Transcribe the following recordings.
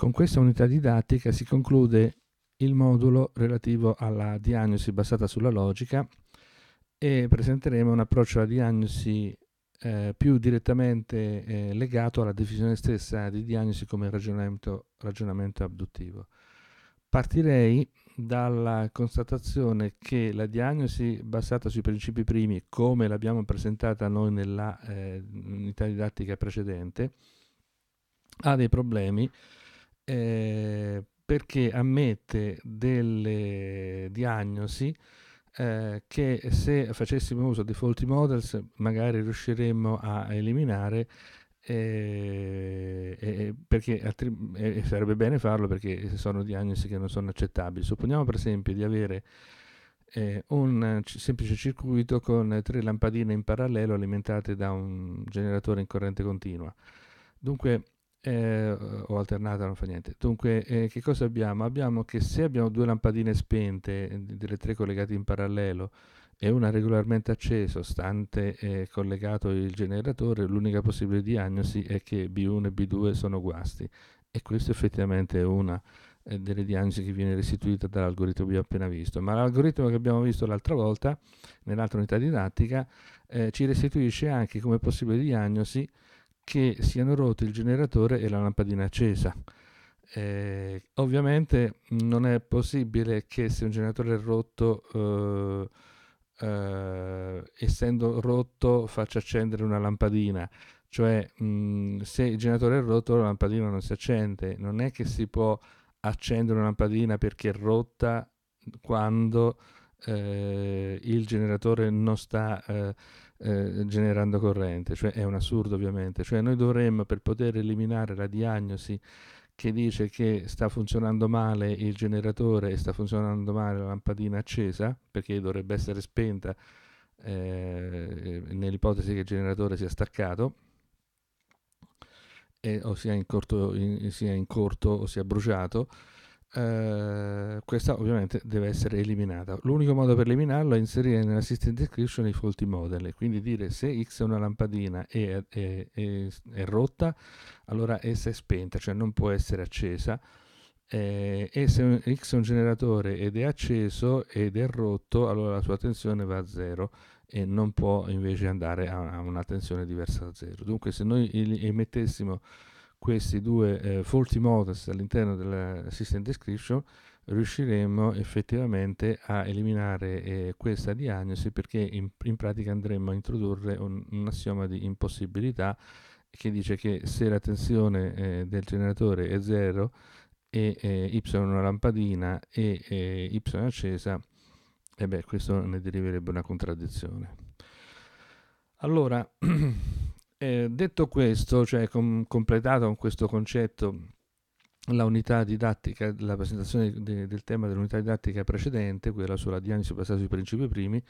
Con questa unità didattica si conclude il modulo relativo alla diagnosi basata sulla logica e presenteremo un approccio alla diagnosi eh, più direttamente eh, legato alla definizione stessa di diagnosi come ragionamento, ragionamento abduttivo. Partirei dalla constatazione che la diagnosi basata sui principi primi, come l'abbiamo presentata noi nella eh, unità didattica precedente, ha dei problemi eh, perché ammette delle diagnosi eh, che se facessimo uso di faulty models magari riusciremmo a eliminare eh, eh, perché altri- sarebbe bene farlo perché sono diagnosi che non sono accettabili. Supponiamo per esempio di avere eh, un c- semplice circuito con tre lampadine in parallelo alimentate da un generatore in corrente continua. Dunque eh, o alternata, non fa niente. Dunque, eh, che cosa abbiamo? Abbiamo che se abbiamo due lampadine spente, eh, delle tre collegate in parallelo, e una regolarmente accesa, stante eh, collegato il generatore, l'unica possibile diagnosi è che B1 e B2 sono guasti. E questa effettivamente è una eh, delle diagnosi che viene restituita dall'algoritmo che abbiamo appena visto. Ma l'algoritmo che abbiamo visto l'altra volta, nell'altra unità didattica, eh, ci restituisce anche come possibile diagnosi che siano rotti il generatore e la lampadina accesa. Eh, ovviamente non è possibile che se un generatore è rotto, eh, eh, essendo rotto, faccia accendere una lampadina. Cioè, mh, se il generatore è rotto, la lampadina non si accende. Non è che si può accendere una lampadina perché è rotta quando eh, il generatore non sta eh, eh, generando corrente, cioè è un assurdo ovviamente, cioè noi dovremmo per poter eliminare la diagnosi che dice che sta funzionando male il generatore e sta funzionando male la lampadina accesa, perché dovrebbe essere spenta eh, nell'ipotesi che il generatore sia staccato, eh, o sia in, corto, in, sia in corto o sia bruciato, eh, questa ovviamente deve essere eliminata. L'unico modo per eliminarlo è inserire nella system description i faulty model, quindi dire se X è una lampadina e è, è, è, rotta, allora essa è spenta, cioè non può essere accesa. Eh, e se X è un generatore ed è acceso ed è rotto, allora la sua tensione va a zero e non può invece andare a, a una tensione diversa da zero. Dunque se noi emettessimo questi due eh, faulty modes all'interno della system description riusciremo effettivamente a eliminare eh, questa diagnosi perché in, in, pratica andremo a introdurre un, un, assioma di impossibilità che dice che se la tensione eh, del generatore è 0 e eh, y è una lampadina e eh, y è accesa, e eh beh, questo ne deriverebbe una contraddizione. Allora, Eh, detto questo, cioè com- completato con questo concetto la unità didattica, la presentazione de- del tema dell'unità didattica precedente, quella sulla diagnosi basata sui principi primi,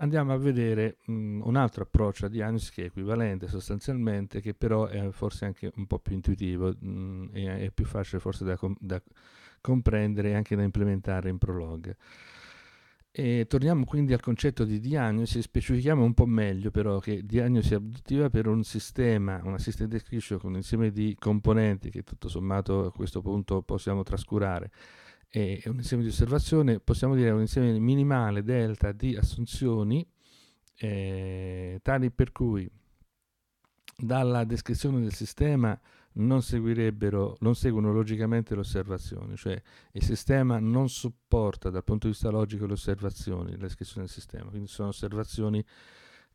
andiamo a vedere mh, un altro approccio a diagnosi che è equivalente sostanzialmente, che però è forse anche un po' più intuitivo mh, e è più facile forse da, com- da comprendere e anche da implementare in Prolog. E torniamo quindi al concetto di diagnosi, specifichiamo un po' meglio però che diagnosi abduttiva per un sistema, un assisted description con un insieme di componenti che tutto sommato a questo punto possiamo trascurare, è un insieme di osservazione, possiamo dire un insieme minimale delta di assunzioni eh, tali per cui dalla descrizione del sistema non, non seguono logicamente le osservazioni, cioè il sistema non supporta dal punto di vista logico le osservazioni, la descrizione del sistema, quindi sono osservazioni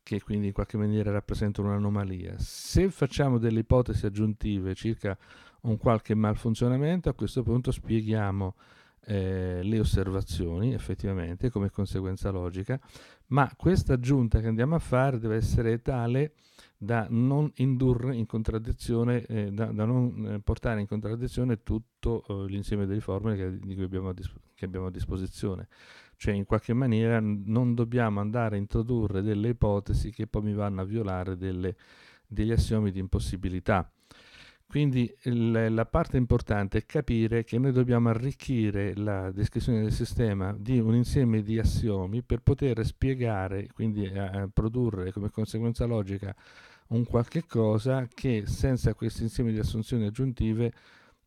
che quindi in qualche maniera rappresentano un'anomalia. Se facciamo delle ipotesi aggiuntive circa un qualche malfunzionamento, a questo punto spieghiamo eh, le osservazioni effettivamente come conseguenza logica, ma questa aggiunta che andiamo a fare deve essere tale da non indurre in contraddizione, eh, da, da, non eh, portare in contraddizione tutto eh, l'insieme delle formule che, cui abbiamo a, dis- che abbiamo a disposizione. Cioè in qualche maniera n- non dobbiamo andare a introdurre delle ipotesi che poi mi vanno a violare delle, degli assiomi di impossibilità. Quindi il, la parte importante è capire che noi dobbiamo arricchire la descrizione del sistema di un insieme di assiomi per poter spiegare, quindi eh, produrre come conseguenza logica un qualche cosa che senza questo insieme di assunzioni aggiuntive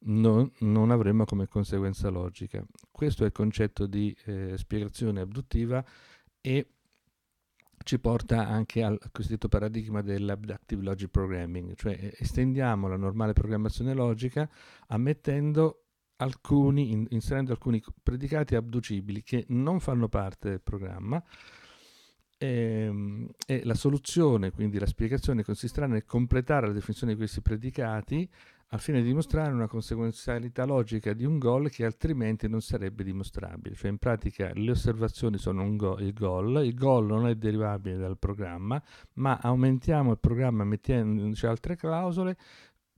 non, non, avremmo come conseguenza logica. Questo è il concetto di eh, spiegazione abduttiva e ci porta anche al cosiddetto paradigma dell'abductive logic programming, cioè eh, estendiamo la normale programmazione logica ammettendo alcuni, inserendo alcuni predicati abducibili che non fanno parte del programma e, ehm, e la soluzione, quindi la spiegazione, consisterà nel completare la definizione di questi predicati al fine di dimostrare una conseguenzialità logica di un gol che altrimenti non sarebbe dimostrabile. Cioè in pratica le osservazioni sono go- il gol, il gol non è derivabile dal programma, ma aumentiamo il programma mettendoci altre clausole,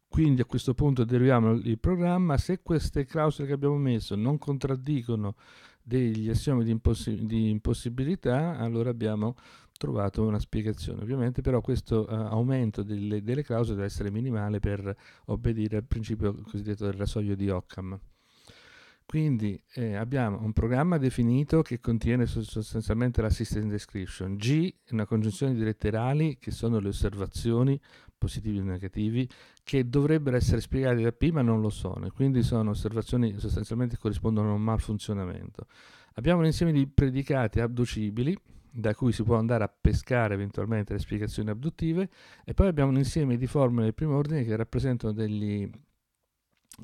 quindi a questo punto deriviamo il programma, se queste clausole che abbiamo messo non contraddicono degli assiomi di, impossi- di impossibilità, allora abbiamo trovato una spiegazione. Ovviamente però questo uh, aumento delle, delle clausole deve essere minimale per obbedire al principio cosiddetto del rasoio di Occam. Quindi eh, abbiamo un programma definito che contiene sostanzialmente la system description, G è una congiunzione di letterali che sono le osservazioni, positivi o negativi, che dovrebbero essere spiegate da P ma non lo sono, e quindi sono osservazioni che sostanzialmente corrispondono a un malfunzionamento. Abbiamo un insieme di predicati abducibili, da cui si può andare a pescare eventualmente le spiegazioni abduttive e poi abbiamo un insieme di formule di primo ordine che rappresentano degli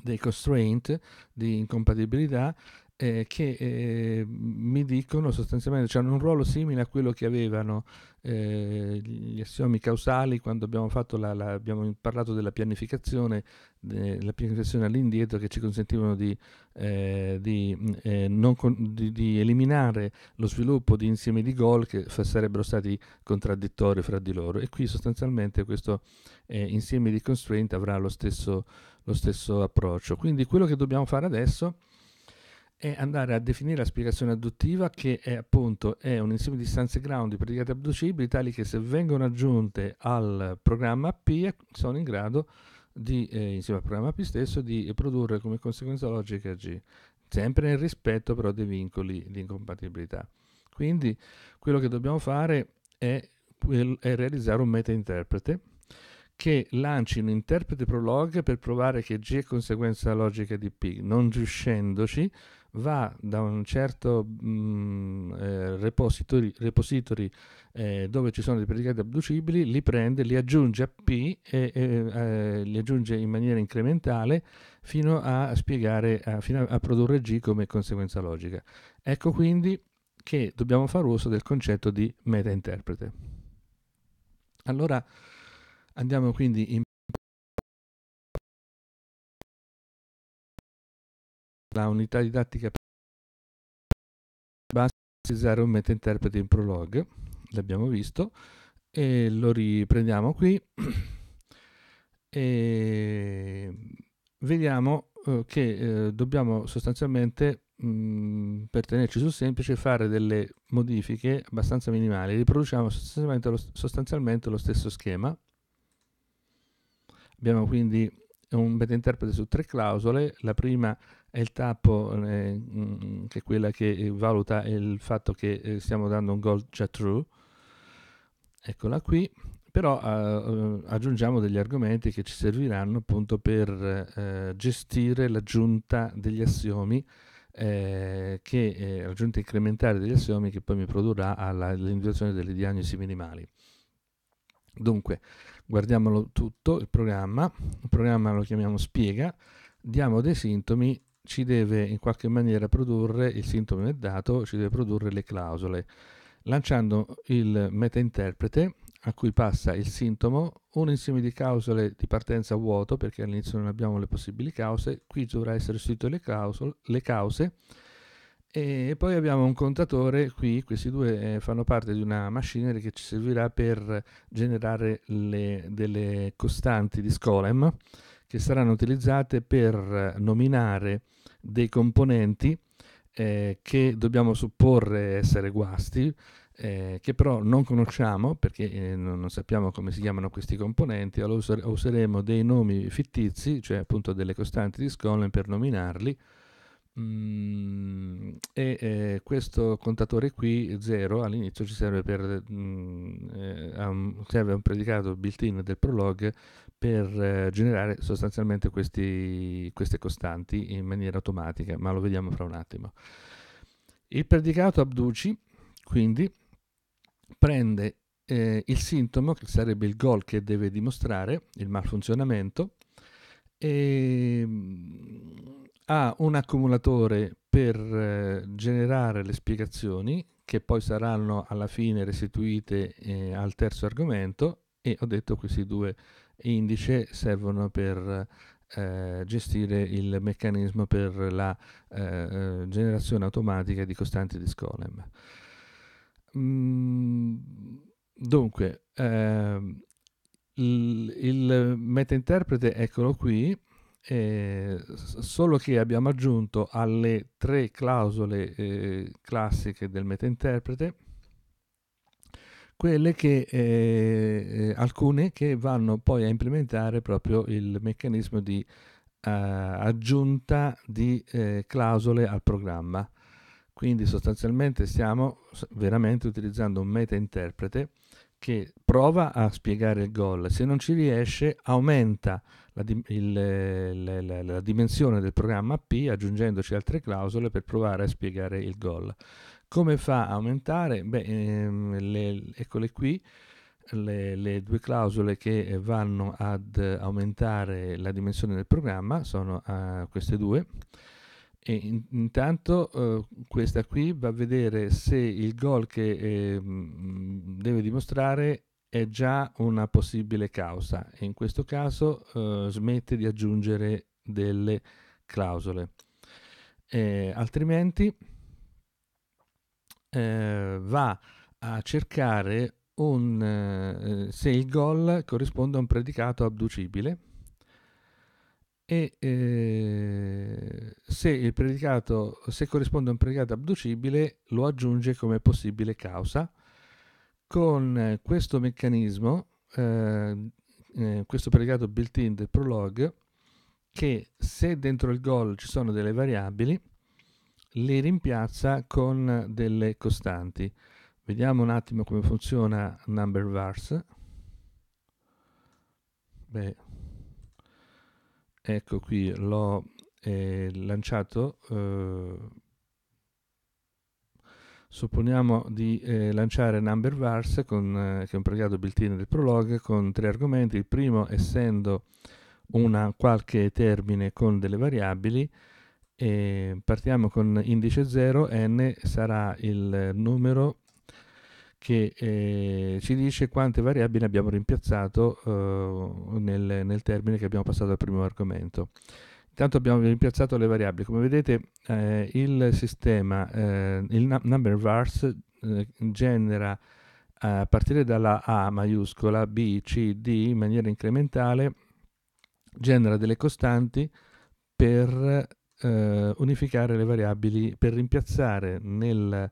dei constraint di incompatibilità eh, che eh, mi dicono sostanzialmente, hanno un ruolo simile a quello che avevano eh, gli assiomi causali quando abbiamo, la, la, abbiamo parlato della pianificazione, la pianificazione all'indietro che ci consentivano di, eh, di, eh, con, di, di, eliminare lo sviluppo di insiemi di gol che f- sarebbero stati contraddittori fra di loro e qui sostanzialmente questo eh, insieme di constraint avrà lo stesso lo stesso approccio. Quindi quello che dobbiamo fare adesso è andare a definire la spiegazione adduttiva che è appunto è un insieme di istanze ground di predicati abducibili tali che se vengono aggiunte al programma P sono in grado di, eh, insieme al programma P stesso di produrre come conseguenza logica G, sempre nel rispetto però dei vincoli di incompatibilità. Quindi quello che dobbiamo fare è, è realizzare un meta interprete che lanci un interprete prolog per provare che G è conseguenza logica di P, non riuscendoci va da un certo mh, mm, eh, repository, repository eh, dove ci sono dei predicati abducibili, li prende, li aggiunge a P e eh, li aggiunge in maniera incrementale fino a spiegare, a, fino a produrre G come conseguenza logica. Ecco quindi che dobbiamo fare uso del concetto di meta-interprete. Allora, Andiamo quindi in la unità didattica base un meta interprete in prologue, l'abbiamo visto, e lo riprendiamo qui e vediamo eh, che eh, dobbiamo sostanzialmente per tenerci sul semplice fare delle modifiche abbastanza minimali riproduciamo sostanzialmente lo stesso schema Abbiamo quindi un beta interprete su tre clausole. La prima è il tappo, eh, mm, che è quella che valuta il fatto che eh, stiamo dando un gol già true. Eccola qui. Però eh, eh aggiungiamo degli argomenti che ci serviranno appunto per eh, gestire l'aggiunta degli assiomi, eh, che, l'aggiunta incrementale degli assiomi che poi mi produrrà all'individuazione delle diagnosi minimali. Dunque, guardiamolo tutto, il programma, il programma lo chiamiamo spiega, diamo dei sintomi, ci deve in qualche maniera produrre, il sintomo è dato, ci deve produrre le clausole, lanciando il meta interprete a cui passa il sintomo, un insieme di clausole di partenza vuoto, perché all'inizio non abbiamo le possibili cause, qui dovrà essere sostituito le, clausole, le cause, e poi abbiamo un contatore qui, questi due eh, fanno parte di una machinery che ci servirà per generare le, delle costanti di Scolem che saranno utilizzate per nominare dei componenti eh, che dobbiamo supporre essere guasti, eh, che però non conosciamo perché eh, non sappiamo come si chiamano questi componenti, allora useremo dei nomi fittizi, cioè appunto delle costanti di Scolem per nominarli Mm, e eh, questo contatore qui 0 all'inizio ci serve per mm, eh, um, serve un predicato built-in del prolog per eh, generare sostanzialmente questi, queste costanti in maniera automatica, ma lo vediamo fra un attimo. Il predicato abduci quindi prende eh, il sintomo, che sarebbe il goal che deve dimostrare, il malfunzionamento, e mm, ha un accumulatore per eh, generare le spiegazioni che poi saranno alla fine restituite eh, al terzo argomento e ho detto questi due indici servono per eh, gestire il meccanismo per la eh, generazione automatica di costanti di Skolem. Mm, dunque, ehm, il, il interprete eccolo qui, eh, solo che abbiamo aggiunto alle tre clausole eh, classiche del metainterprete quelle che, eh, eh alcune che vanno poi a implementare proprio il meccanismo di eh, aggiunta di eh, clausole al programma. Quindi sostanzialmente stiamo veramente utilizzando un meta-interprete che prova a spiegare il goal, se non ci riesce aumenta la, il, la, la, la, dimensione del programma P aggiungendoci altre clausole per provare a spiegare il goal. Come fa a aumentare? Beh, ehm, le, eccole qui. Le, le, due clausole che vanno ad aumentare la dimensione del programma sono uh, queste due. E in, intanto uh, questa qui va a vedere se il goal che eh, deve dimostrare è già una possibile causa e in questo caso eh, smette di aggiungere delle clausole. Eh, altrimenti eh, va a cercare un, eh, se il gol corrisponde a un predicato abducibile e eh, se, se corrisponde a un predicato abducibile lo aggiunge come possibile causa con eh, questo meccanismo, eh, eh, questo pregato built-in del prologue, che se dentro il goal ci sono delle variabili, le rimpiazza con delle costanti. Vediamo un attimo come funziona number vars. Beh, ecco qui l'ho eh, lanciato eh, Supponiamo di eh, lanciare Number con, eh, che è un pregato built-in del Prolog, con tre argomenti. Il primo, essendo una qualche termine con delle variabili, eh, partiamo con indice 0, n sarà il numero che eh, ci dice quante variabili abbiamo rimpiazzato eh, nel, nel, termine che abbiamo passato al primo argomento. Intanto abbiamo rimpiazzato le variabili. Come vedete eh, il sistema, eh, il number vars eh, genera a partire dalla A maiuscola, B, C, D in maniera incrementale, genera delle costanti per eh, unificare le variabili, per rimpiazzare nel,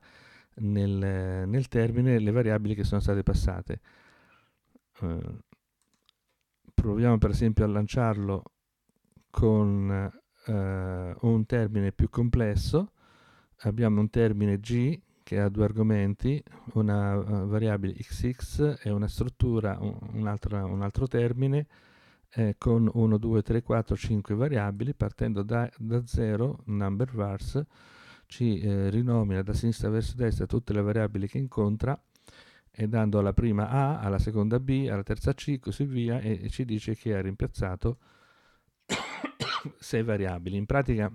nel, nel, termine le variabili che sono state passate. Eh, proviamo per esempio a lanciarlo con eh, un termine più complesso, abbiamo un termine G che ha due argomenti, una uh, variabile xx e una struttura, un, un, altro, un altro, termine, eh, con 1, 2, 3, 4, 5 variabili, partendo da, da 0, number vars, ci eh, rinomina da sinistra verso destra tutte le variabili che incontra e dando alla prima A, alla seconda B, alla terza C, così via, e, e ci dice che ha rimpiazzato sei variabili. In pratica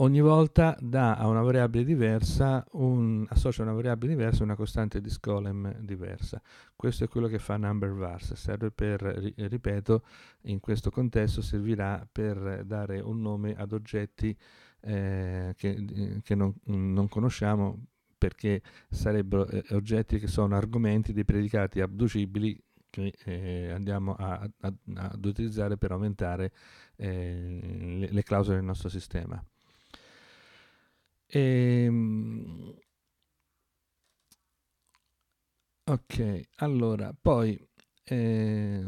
ogni volta dà a una variabile diversa, un, associa a una variabile diversa una costante di Skolem diversa. Questo è quello che fa NumberVars, serve per, ripeto, in questo contesto servirà per dare un nome ad oggetti eh, che, che non, non, conosciamo perché sarebbero eh, oggetti che sono argomenti dei predicati abducibili che eh, andiamo a, a, ad utilizzare per aumentare eh, le, le, clausole del nostro sistema. E, ehm, ok, allora, poi eh,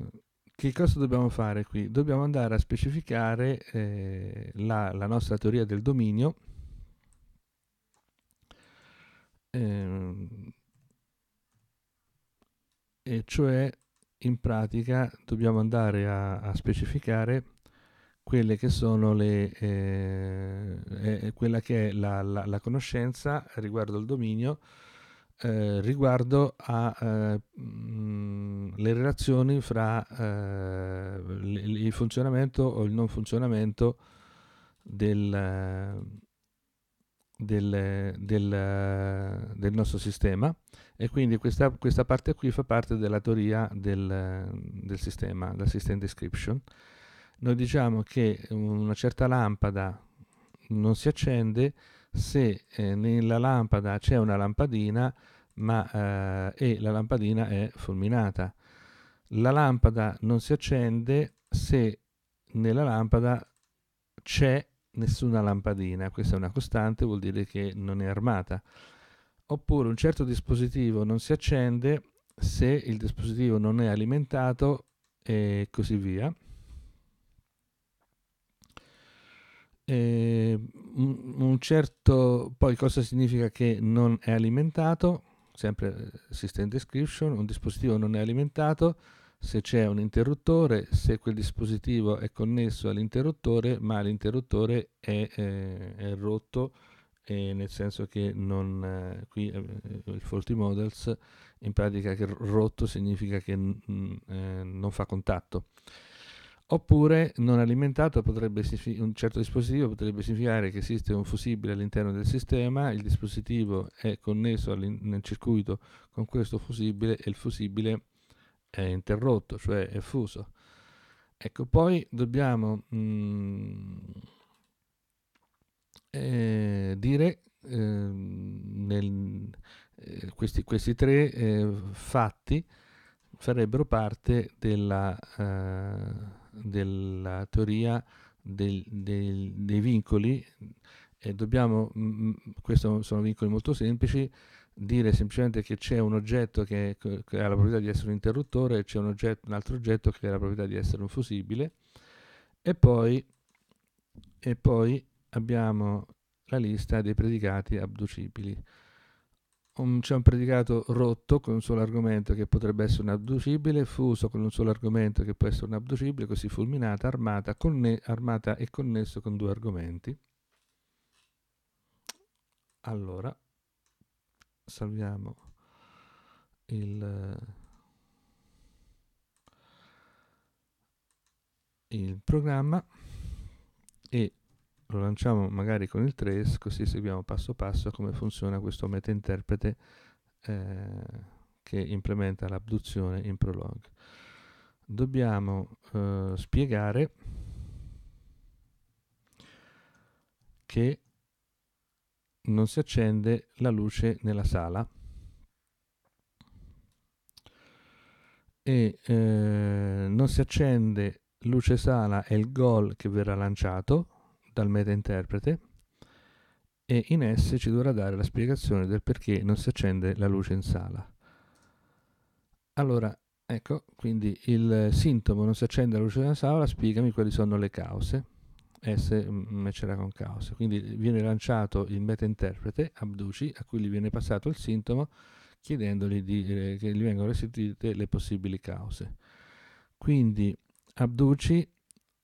che cosa dobbiamo fare qui? Dobbiamo andare a specificare eh, la, la nostra teoria del dominio ehm, e cioè in pratica dobbiamo andare a, a specificare quelle che sono le, eh, eh, quella che è la, la, la, conoscenza riguardo al dominio, eh, riguardo alle eh, relazioni fra eh, il funzionamento o il non funzionamento del, del, del, del, nostro sistema e quindi questa, questa, parte qui fa parte della teoria del, del sistema, la system description. Noi diciamo che una certa lampada non si accende se eh, nella lampada c'è una lampadina ma, eh, e la lampadina è fulminata. La lampada non si accende se nella lampada c'è nessuna lampadina, questa è una costante, vuol dire che non è armata. Oppure un certo dispositivo non si accende se il dispositivo non è alimentato e così via. E un certo poi cosa significa che non è alimentato? Sempre eh, system description, un dispositivo non è alimentato se c'è un interruttore, se quel dispositivo è connesso all'interruttore, ma l'interruttore è, eh, è rotto, eh, nel senso che non, eh, qui eh, eh, il faulty models in pratica che rotto significa che mh, eh, non fa contatto. Oppure non alimentato potrebbe, un certo dispositivo potrebbe significare che esiste un fusibile all'interno del sistema, il dispositivo è connesso nel circuito con questo fusibile e il fusibile è è interrotto, cioè è fuso. Ecco, poi dobbiamo mh, mm, eh, dire eh, nel, eh, questi, questi, tre eh, fatti farebbero parte della, eh, della teoria del, del, dei vincoli e dobbiamo, mh, mm, mm, questi sono vincoli molto semplici, dire semplicemente che c'è un oggetto che, che, ha la proprietà di essere un interruttore e c'è un, oggetto, un, altro oggetto che ha la proprietà di essere un fusibile e poi, e poi abbiamo la lista dei predicati abducibili. Un, c'è un predicato rotto con un solo argomento che potrebbe essere un abducibile, fuso con un solo argomento che può essere un abducibile, così fulminata, armata, conne- armata e connesso con due argomenti. Allora, salviamo il, il programma e lo lanciamo magari con il trace così seguiamo passo passo come funziona questo metainterprete eh, che implementa l'abduzione in prolog dobbiamo eh, spiegare che non si accende la luce nella sala e eh, non si accende luce sala è il gol che verrà lanciato dal meta interprete e in S ci dovrà dare la spiegazione del perché non si accende la luce in sala. Allora, ecco, quindi il sintomo non si accende la luce nella sala, spiegami quali sono le cause. S matcherà mm, con caos. Quindi viene lanciato il meta interprete Abduci a cui gli viene passato il sintomo chiedendogli di, eh, che gli vengano restituite le possibili cause. Quindi Abduci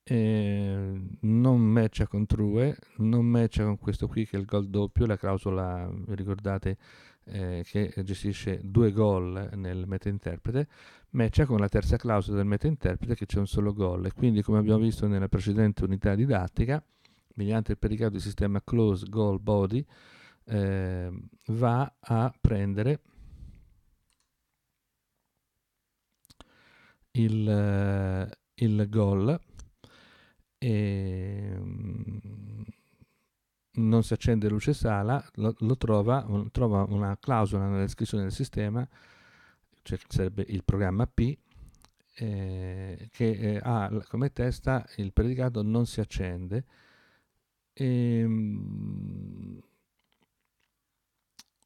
eh, non matcha con True, non matcha con questo qui che è il gol doppio, la clausola, vi ricordate, eh, che gestisce due gol nel meta interprete, matcha con la terza clausola del meta interprete che c'è un solo gol e quindi come abbiamo visto nella precedente unità didattica, mediante il pericato di sistema close goal body, eh, va a prendere il, eh, il gol e, ehm, non si accende luce sala, lo, lo trova, un, trova, una clausola nella descrizione del sistema, cioè sarebbe il programma P, eh, che eh, ha come testa il predicato non si accende. E, ehm,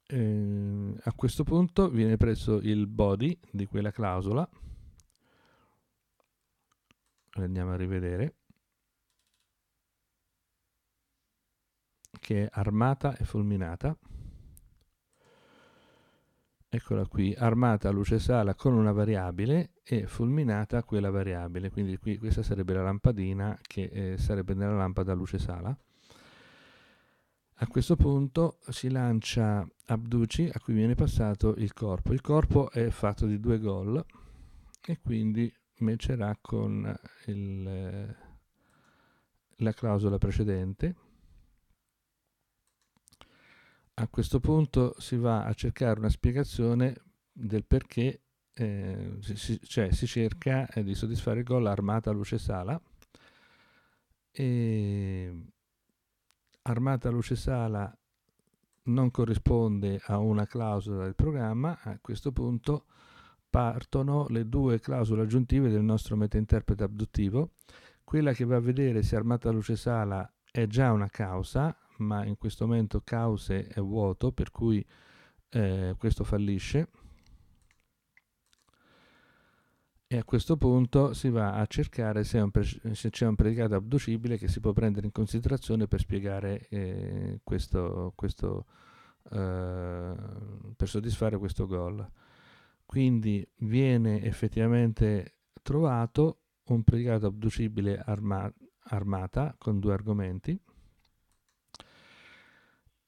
eh, a questo punto viene preso il body di quella clausola, andiamo a rivedere che è armata e fulminata. Eccola qui, armata a luce sala con una variabile e fulminata quella variabile, quindi qui, questa sarebbe la lampadina che eh, sarebbe nella lampada a luce sala. A questo punto si lancia Abduci a cui viene passato il corpo. Il corpo è fatto di due gol e quindi matcherà con il, eh, la clausola precedente a questo punto si va a cercare una spiegazione del perché, eh, si, cioè si cerca eh, di soddisfare il gol armata luce sala. E armata luce sala non corrisponde a una clausola del programma, a questo punto partono le due clausole aggiuntive del nostro meta interprete abduttivo, quella che va a vedere se armata luce sala è già una causa, ma in questo momento cause è vuoto, per cui eh, questo fallisce. E a questo punto si va a cercare se, pre- se, c'è un predicato abducibile che si può prendere in considerazione per spiegare eh, questo, questo eh, per soddisfare questo gol. Quindi viene effettivamente trovato un predicato abducibile arma- armata con due argomenti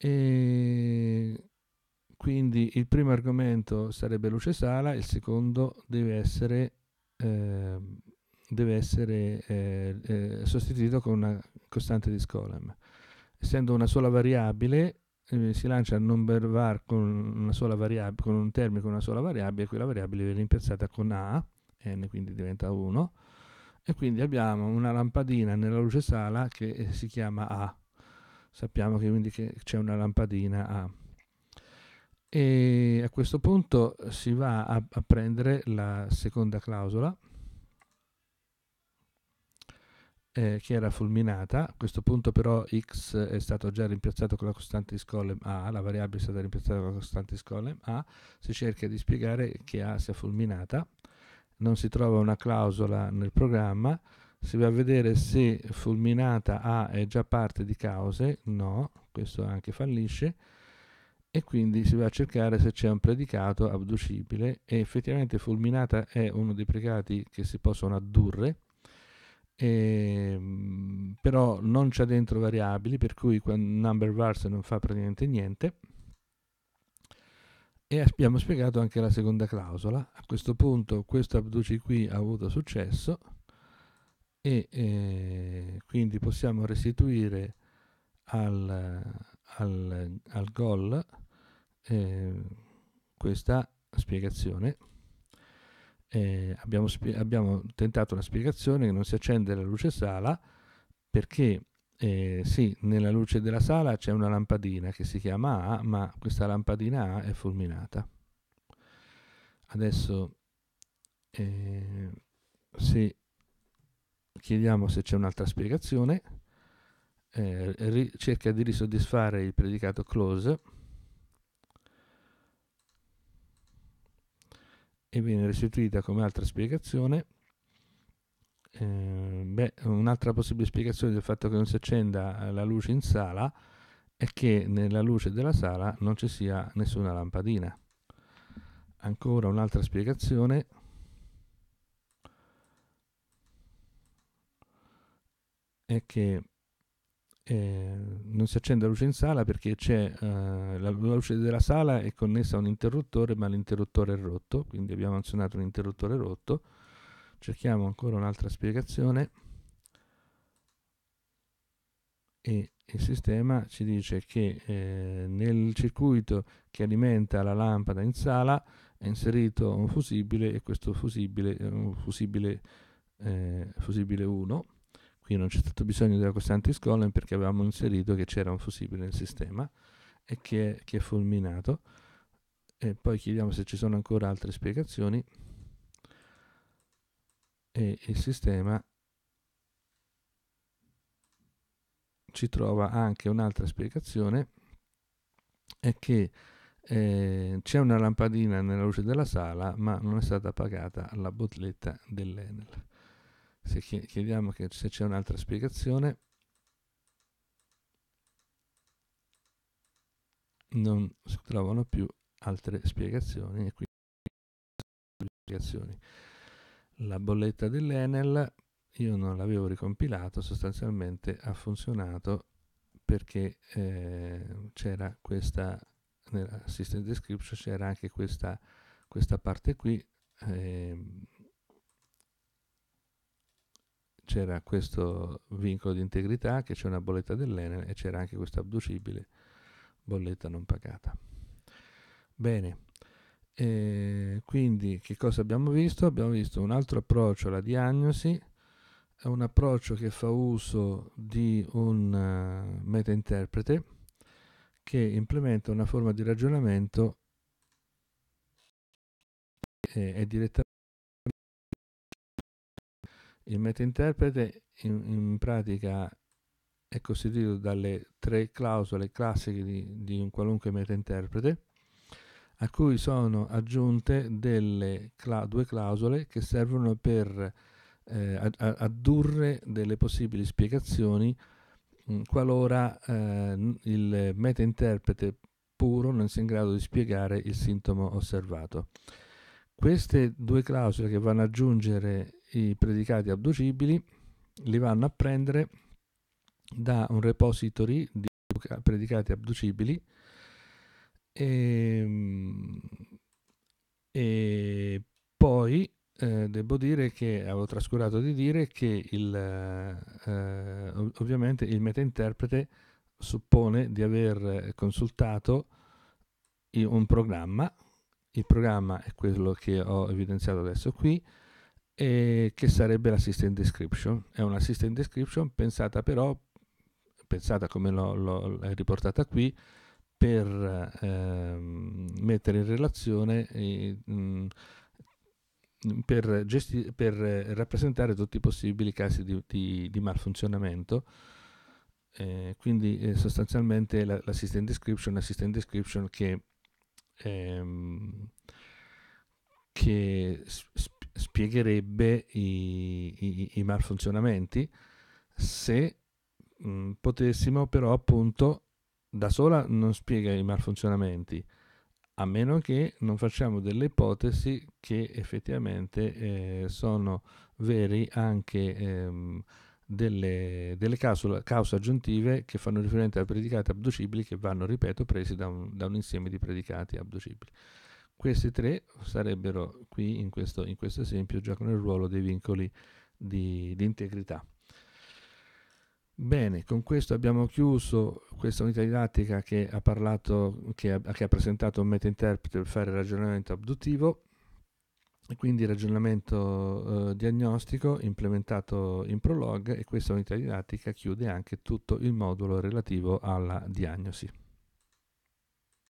e quindi il primo argomento sarebbe luce sala, il secondo deve essere, eh, deve essere eh, eh, sostituito con una costante di Scolam. Essendo una sola variabile, eh, si lancia il number var con, una sola variab- con un termine con una sola variabile e quella variabile viene rimpiazzata con A, n quindi diventa 1, e quindi abbiamo una lampadina nella luce sala che si chiama A sappiamo che quindi che c'è una lampadina A. E a questo punto si va a, a prendere la seconda clausola eh, che era fulminata, a questo punto però x è stato già rimpiazzato con la costante di Scolem A, la variabile è stata rimpiazzata con la costante di Scolem A, si cerca di spiegare che A sia fulminata, non si trova una clausola nel programma, si va a vedere se fulminata A è già parte di cause, no, questo anche fallisce, e quindi si va a cercare se c'è un predicato abducibile e effettivamente fulminata è uno dei predicati che si possono addurre, e, ehm, però non c'è dentro variabili, per cui number vars non fa praticamente niente. E abbiamo spiegato anche la seconda clausola. A questo punto questo abduci qui ha avuto successo e eh, quindi possiamo restituire al, al, al gol eh, questa spiegazione. Eh, abbiamo, spie- abbiamo, tentato una spiegazione che non si accende la luce sala perché eh, sì, nella luce della sala c'è una lampadina che si chiama A, ma questa lampadina A è fulminata. Adesso, eh, se Chiediamo se c'è un'altra spiegazione. Eh, ri- cerca di risoddisfare il predicato close e viene restituita come altra spiegazione. Eh, beh, un'altra possibile spiegazione del fatto che non si accenda la luce in sala è che nella luce della sala non ci sia nessuna lampadina. Ancora un'altra spiegazione è che eh, non si accende la luce in sala perché c'è eh, la, la, luce della sala è connessa a un interruttore ma l'interruttore è rotto quindi abbiamo azionato un interruttore rotto cerchiamo ancora un'altra spiegazione e il sistema ci dice che eh, nel circuito che alimenta la lampada in sala è inserito un fusibile e questo fusibile è un fusibile, eh, fusibile 1 Qui non c'è stato bisogno della costante di perché avevamo inserito che c'era un fusibile nel sistema e che è, che è fulminato. E poi chiediamo se ci sono ancora altre spiegazioni. E il sistema ci trova anche un'altra spiegazione, è che eh, c'è una lampadina nella luce della sala, ma non è stata pagata la bolletta dell'Enel se chiediamo che, se c'è un'altra spiegazione, non si trovano più altre spiegazioni e quindi la bolletta dell'Enel io non l'avevo ricompilato, sostanzialmente ha funzionato perché eh, c'era questa, nella system description c'era anche questa, questa parte qui, eh, c'era questo vincolo di integrità, che c'è una bolletta dell'Enel e c'era anche questa abducibile bolletta non pagata. Bene, e quindi che cosa abbiamo visto? Abbiamo visto un altro approccio alla diagnosi, è un approccio che fa uso di un eh, meta-interprete che implementa una forma di ragionamento e eh, è direttamente il metainterprete in, in pratica è costituito dalle tre clausole classiche di, di un qualunque meta interprete, a cui sono aggiunte delle cla- due clausole che servono per eh, addurre delle possibili spiegazioni mh, mm, qualora eh, il interprete puro non sia in grado di spiegare il sintomo osservato. Queste due clausole che vanno ad aggiungere i predicati abducibili li vanno a prendere da un repository di predicati abducibili e, ehm, e poi eh, devo dire che avevo trascurato di dire che il, eh, ovviamente il metainterprete suppone di aver consultato un programma il programma è quello che ho evidenziato adesso qui, eh, che sarebbe la description. È una system description pensata però, pensata come l'ho, l'ho riportata qui, per ehm, mettere in relazione, eh, mh, mm, per, gesti- per, rappresentare tutti i possibili casi di, di, di malfunzionamento. Eh, quindi eh, sostanzialmente la, description è una system description che ehm, che sp- spiegherebbe i, i, i, malfunzionamenti se mh, potessimo però appunto da sola non spiega i malfunzionamenti a meno che non facciamo delle ipotesi che effettivamente eh, sono veri anche ehm, delle, delle cause, cause, aggiuntive che fanno riferimento ai predicati abducibili che vanno, ripeto, presi da un, da un insieme di predicati abducibili. Questi tre sarebbero qui in questo, in questo esempio giocano il ruolo dei vincoli di, di integrità. Bene, con questo abbiamo chiuso questa unità didattica che ha, parlato, che ha, che ha presentato un meta metainterprete per fare il ragionamento abduttivo quindi il ragionamento eh, diagnostico implementato in Prolog e questa unità didattica chiude anche tutto il modulo relativo alla diagnosi.